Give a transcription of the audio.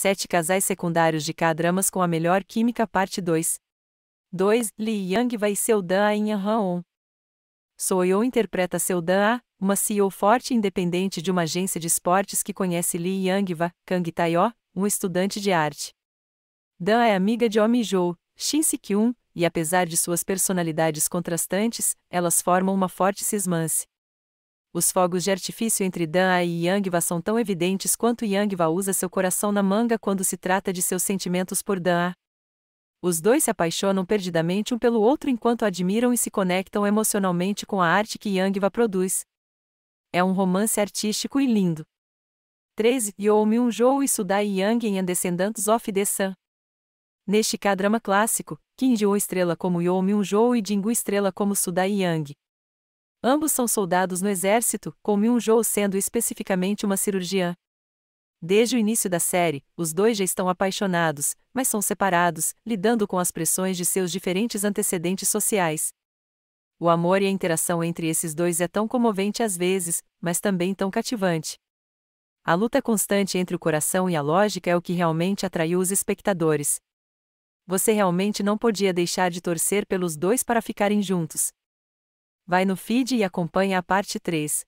Sete casais secundários de K-dramas com a melhor química parte 2. 2. Lee Yang vai Dan a em Han Soyo interpreta Dan A, uma CEO forte e independente de uma agência de esportes que conhece Lee Yang va, Kang Tayo, um estudante de arte. Dan é amiga de Oh Mi-joo, Shin Si kyun e apesar de suas personalidades contrastantes, elas formam uma forte cismance. Os fogos de artifício entre Dan e Yangva são tão evidentes quanto Yangva usa seu coração na manga quando se trata de seus sentimentos por Dan. Os dois se apaixonam perdidamente um pelo outro enquanto admiram e se conectam emocionalmente com a arte que Yangva produz. É um romance artístico e lindo. 3. Yeomyun e Sudai Yang em Descendants of the Sun. Neste K-drama clássico, Kim Joo estrela como Yeomyun e Jingu estrela como Sudai Yang. Ambos são soldados no exército, com Myung Jo sendo especificamente uma cirurgiã. Desde o início da série, os dois já estão apaixonados, mas são separados, lidando com as pressões de seus diferentes antecedentes sociais. O amor e a interação entre esses dois é tão comovente às vezes, mas também tão cativante. A luta constante entre o coração e a lógica é o que realmente atraiu os espectadores. Você realmente não podia deixar de torcer pelos dois para ficarem juntos. Vai no feed e acompanha a parte 3.